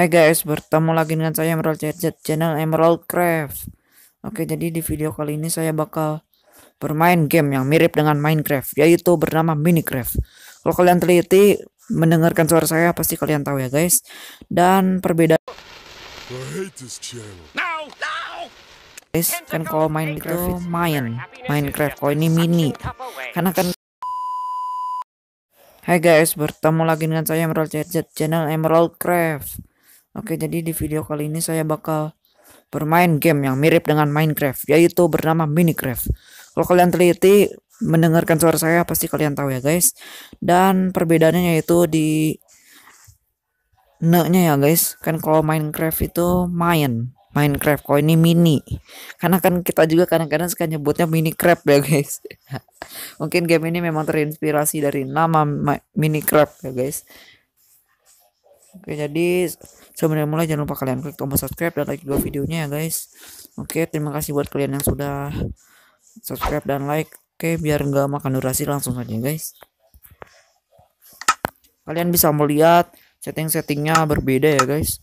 Hai guys, bertemu lagi dengan saya Emerald Gadget channel Emerald Craft. Oke, jadi di video kali ini saya bakal bermain game yang mirip dengan Minecraft, yaitu bernama Minecraft. Kalau kalian teliti mendengarkan suara saya pasti kalian tahu ya guys. Dan perbedaan Guys, kan kalau main itu main Minecraft, kalau ini mini. Karena kan Hai guys, bertemu lagi dengan saya Emerald Gadget channel Emerald Craft. Oke, jadi di video kali ini saya bakal bermain game yang mirip dengan Minecraft, yaitu bernama Minecraft. Kalau kalian teliti mendengarkan suara saya pasti kalian tahu ya, guys. Dan perbedaannya yaitu di ne-nya ya, guys. Kan kalau Minecraft itu main, Minecraft kok ini mini. Karena kan kita juga kadang-kadang suka nyebutnya Minecraft ya, guys. Mungkin game ini memang terinspirasi dari nama Minecraft ya, guys. Oke, jadi sebelum mulai jangan lupa kalian klik tombol subscribe dan like dua videonya ya guys. Oke, terima kasih buat kalian yang sudah subscribe dan like. Oke, biar nggak makan durasi langsung saja guys. Kalian bisa melihat setting-settingnya berbeda ya guys.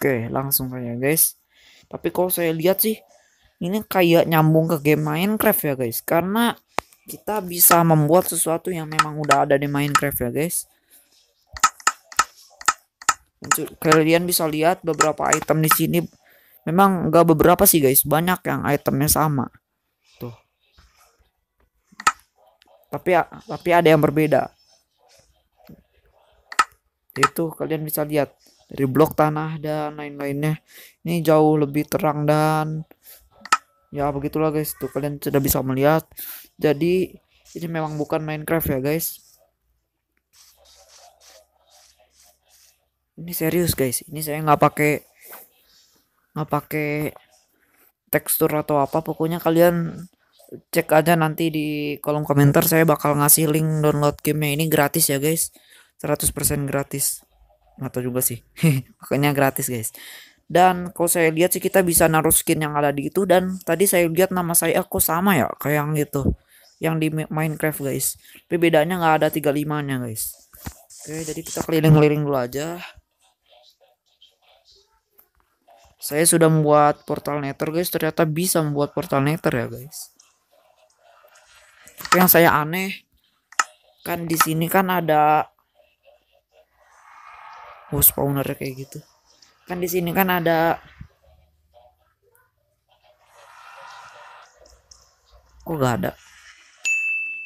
Oke, langsung saja guys. Tapi kalau saya lihat sih, ini kayak nyambung ke game Minecraft ya guys. Karena kita bisa membuat sesuatu yang memang udah ada di Minecraft ya guys. Kalian bisa lihat beberapa item di sini. Memang nggak beberapa sih guys, banyak yang itemnya sama. Tuh. Tapi ya, tapi ada yang berbeda. Itu kalian bisa lihat dari blok tanah dan lain-lainnya ini jauh lebih terang dan ya begitulah guys tuh kalian sudah bisa melihat jadi ini memang bukan Minecraft ya guys ini serius guys ini saya nggak pakai nggak pakai tekstur atau apa pokoknya kalian cek aja nanti di kolom komentar saya bakal ngasih link download gamenya ini gratis ya guys 100% gratis nggak tahu juga sih makanya gratis guys dan kalau saya lihat sih kita bisa naruh skin yang ada di itu dan tadi saya lihat nama saya aku sama ya kayak yang itu yang di Minecraft guys tapi bedanya nggak ada 35 nya guys oke jadi kita keliling-keliling dulu aja saya sudah membuat portal nether guys ternyata bisa membuat portal nether ya guys tapi yang saya aneh kan di sini kan ada oh spawner kayak gitu kan di sini kan ada kok gak ada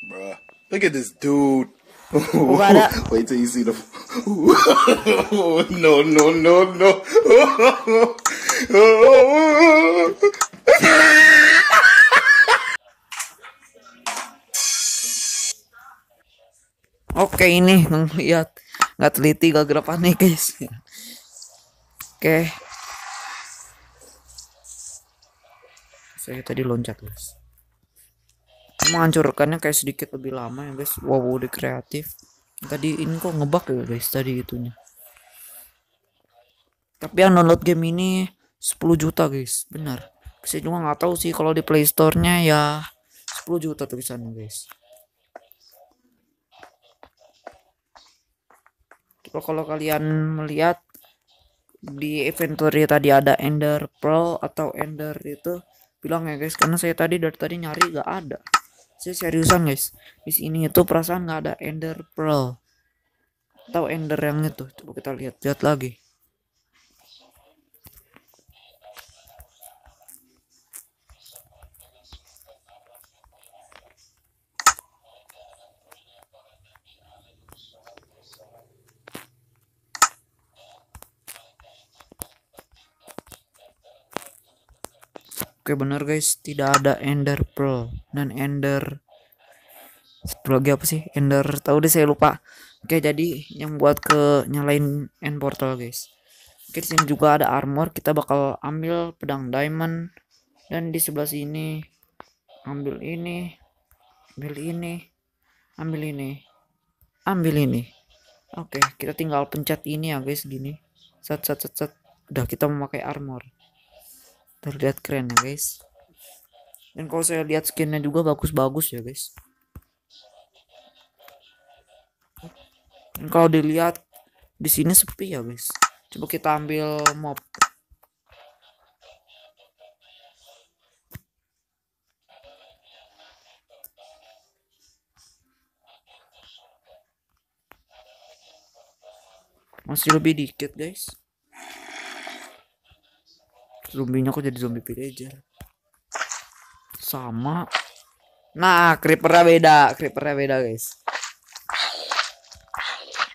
Bruh. look at this dude Oh, ada. Wait till you see the. no, no, no, no. Oke, ini melihat nggak teliti gak gerapannya guys oke saya tadi loncat guys menghancurkannya kayak sedikit lebih lama ya guys wow udah kreatif tadi ini kok ngebak ya guys tadi itunya tapi yang download game ini 10 juta guys benar saya juga nggak tahu sih kalau di playstore nya ya 10 juta tulisannya guys kalau kalian melihat di inventory tadi ada ender pearl atau ender itu bilang ya guys karena saya tadi dari tadi nyari gak ada saya seriusan guys di sini itu perasaan gak ada ender pearl atau ender yang itu coba kita lihat lihat lagi Oke bener guys, tidak ada Ender Pearl dan Ender satu lagi apa sih? Ender tahu deh saya lupa. Oke, jadi yang buat ke nyalain end portal guys. Oke, okay, sini juga ada armor, kita bakal ambil pedang diamond dan di sebelah sini ambil ini, ambil ini, ambil ini. Ambil ini. Oke, kita tinggal pencet ini ya guys gini. Set set set set. Udah kita memakai armor terlihat keren ya guys dan kalau saya lihat skinnya juga bagus-bagus ya guys dan kalau dilihat di sini sepi ya guys coba kita ambil mob masih lebih dikit guys zombinya kok jadi zombie villager sama nah creepernya beda creepernya beda guys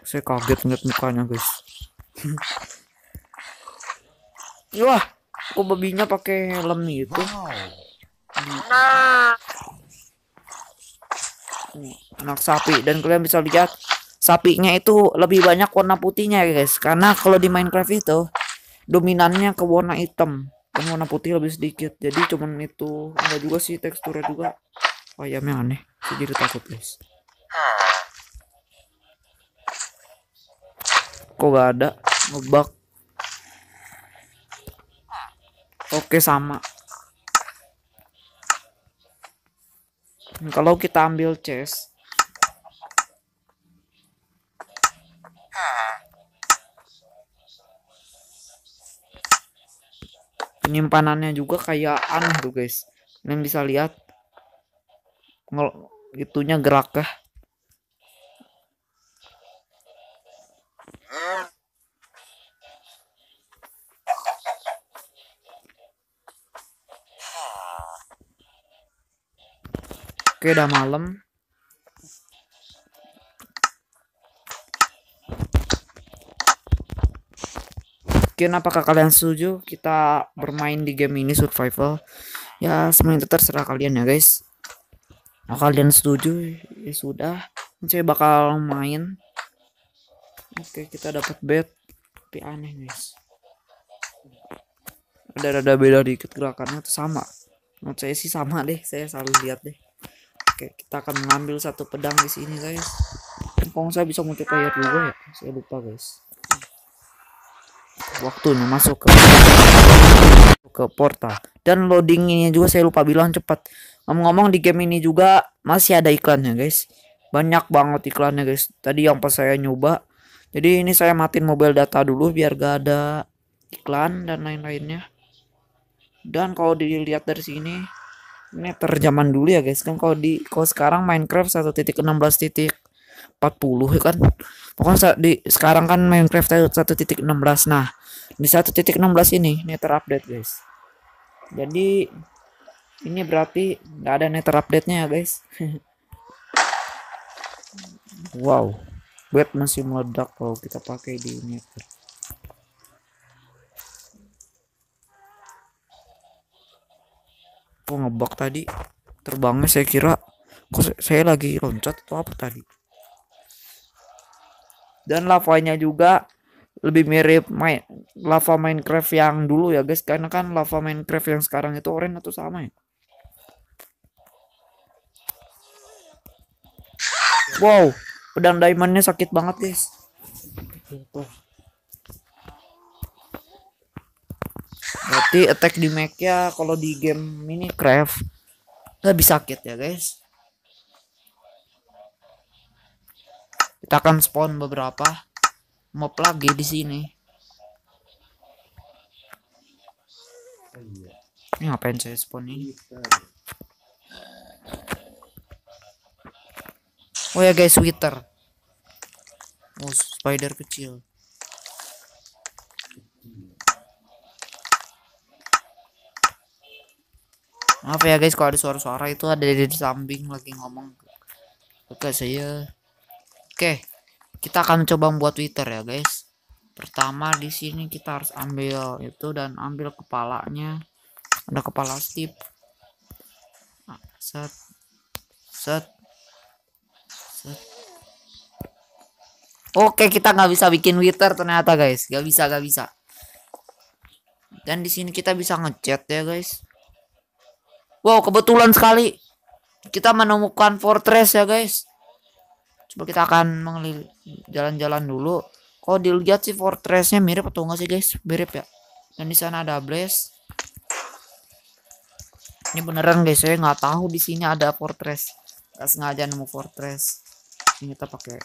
saya kaget ngeliat mukanya guys wah kok babinya pakai helm gitu nah anak sapi dan kalian bisa lihat sapinya itu lebih banyak warna putihnya ya guys karena kalau di Minecraft itu dominannya ke warna hitam dan warna putih lebih sedikit jadi cuman itu enggak juga sih teksturnya juga ayamnya aneh jadi jadi takut guys kok gak ada ngebak oke sama kalau kita ambil chest penyimpanannya juga kayak aneh tuh guys kalian bisa lihat kalau itunya gerak ya Oke, udah malam. mungkin apakah kalian setuju kita bermain di game ini survival ya semuanya itu terserah kalian ya guys nah, kalian setuju ya sudah saya bakal main oke kita dapat bed tapi aneh guys ada ada beda dikit gerakannya tuh sama menurut saya sih sama deh saya selalu lihat deh oke kita akan mengambil satu pedang di sini guys kok saya bisa multiplayer juga ya saya lupa guys waktunya masuk ke ke portal dan loading ini juga saya lupa bilang cepat ngomong-ngomong di game ini juga masih ada iklannya guys banyak banget iklannya guys tadi yang pas saya nyoba jadi ini saya matiin mobile data dulu biar gak ada iklan dan lain-lainnya dan kalau dilihat dari sini ini terjaman dulu ya guys kan kalau di kalau sekarang Minecraft satu titik enam belas titik empat puluh kan pokoknya di sekarang kan Minecraft satu titik enam belas nah di 1.16 ini netter update guys jadi ini berarti nggak ada netter update nya ya guys wow bed masih meledak kalau kita pakai di netter kok ngebak tadi terbangnya saya kira kok saya lagi loncat atau apa tadi dan lavanya juga lebih mirip main lava Minecraft yang dulu ya guys karena kan lava Minecraft yang sekarang itu orange atau sama ya wow pedang diamondnya sakit banget guys berarti attack di Mac ya kalau di game Minecraft lebih sakit ya guys kita akan spawn beberapa mob lagi di sini ini ngapain saya spawn ini oh ya guys sweater oh spider kecil maaf ya guys kalau ada suara-suara itu ada di samping lagi ngomong oke saya oke kita akan coba membuat Twitter ya guys pertama di sini kita harus ambil itu dan ambil kepalanya ada kepala tip. Ah, set set set oke kita nggak bisa bikin Twitter ternyata guys nggak bisa nggak bisa dan di sini kita bisa ngechat ya guys wow kebetulan sekali kita menemukan fortress ya guys coba kita akan jalan-jalan dulu kok dilihat sih fortressnya mirip atau enggak sih guys mirip ya dan di sana ada blaze ini beneran guys saya nggak tahu di sini ada fortress nggak sengaja nemu fortress ini kita pakai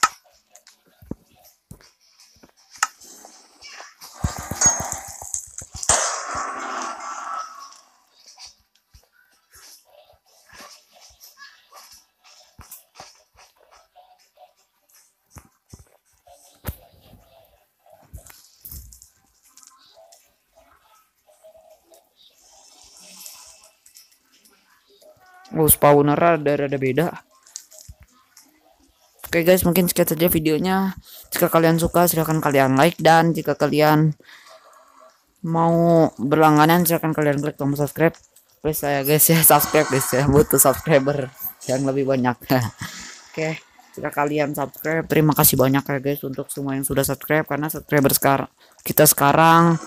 Oh, spawner ada ada beda. Oke okay guys, mungkin sekian saja videonya. Jika kalian suka, silahkan kalian like dan jika kalian mau berlangganan, silahkan kalian klik tombol subscribe. Please saya guys ya subscribe guys ya butuh subscriber yang lebih banyak. Oke, okay. jika kalian subscribe, terima kasih banyak ya guys untuk semua yang sudah subscribe karena subscriber sekarang kita sekarang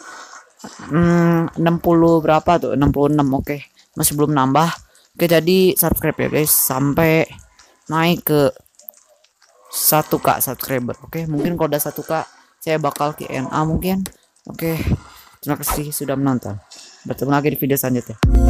hmm, 60 berapa tuh? 66. Oke, okay. masih belum nambah Oke jadi subscribe ya guys sampai naik ke 1k subscriber. Oke mungkin kalau udah satu k saya bakal QNA mungkin. Oke terima kasih sudah menonton. Bertemu lagi di video selanjutnya.